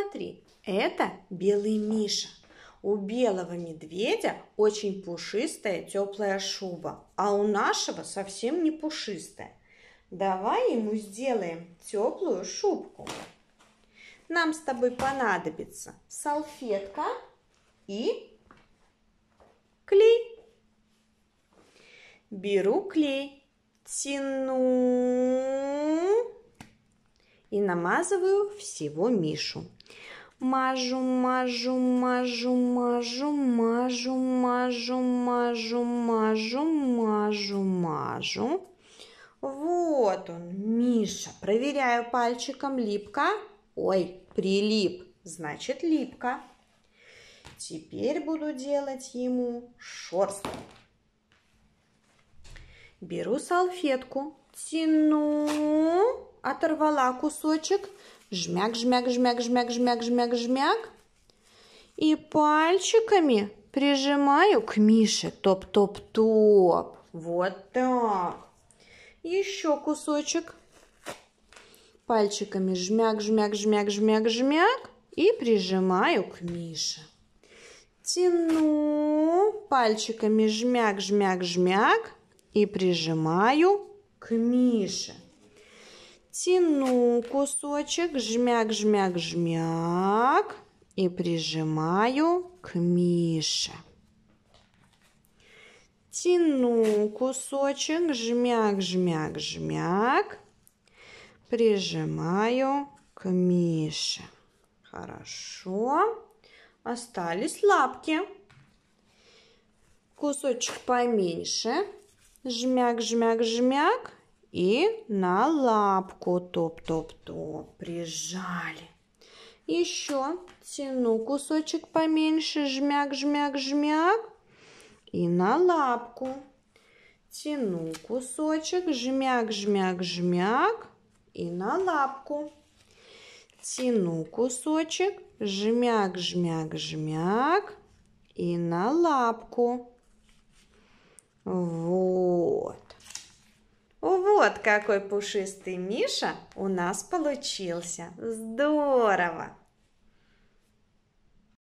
Смотри, это белый Миша. У белого медведя очень пушистая теплая шуба, а у нашего совсем не пушистая. Давай ему сделаем теплую шубку. Нам с тобой понадобится салфетка и клей. Беру клей, тяну и намазываю всего Мишу. Мажу, мажу, мажу, мажу, мажу, мажу, мажу, мажу, мажу, мажу. Вот он, Миша. Проверяю пальчиком, липко. Ой, прилип, значит липко. Теперь буду делать ему шорст. Беру салфетку, тяну оторвала кусочек, жмяк, жмяк, жмяк, жмяк, жмяк, жмяк, жмяк. И пальчиками прижимаю к Мише. Топ-топ-топ. Вот так. Еще кусочек. Пальчиками жмяк, жмяк, жмяк, жмяк, жмяк. И прижимаю к Мише. Тяну пальчиками жмяк, жмяк, жмяк и прижимаю к Мише тяну кусочек, жмяк, жмяк, жмяк и прижимаю к Мише. Тяну кусочек, жмяк, жмяк, жмяк, прижимаю к Мише. Хорошо. Остались лапки. Кусочек поменьше. Жмяк, жмяк, жмяк. И на лапку, топ-топ-топ, прижали. Еще тяну кусочек поменьше, жмяк, жмяк, жмяк. И на лапку. Тяну кусочек, жмяк, жмяк, жмяк. И на лапку. Тяну кусочек, жмяк, жмяк, жмяк. И на лапку. Вот какой пушистый Миша у нас получился. Здорово!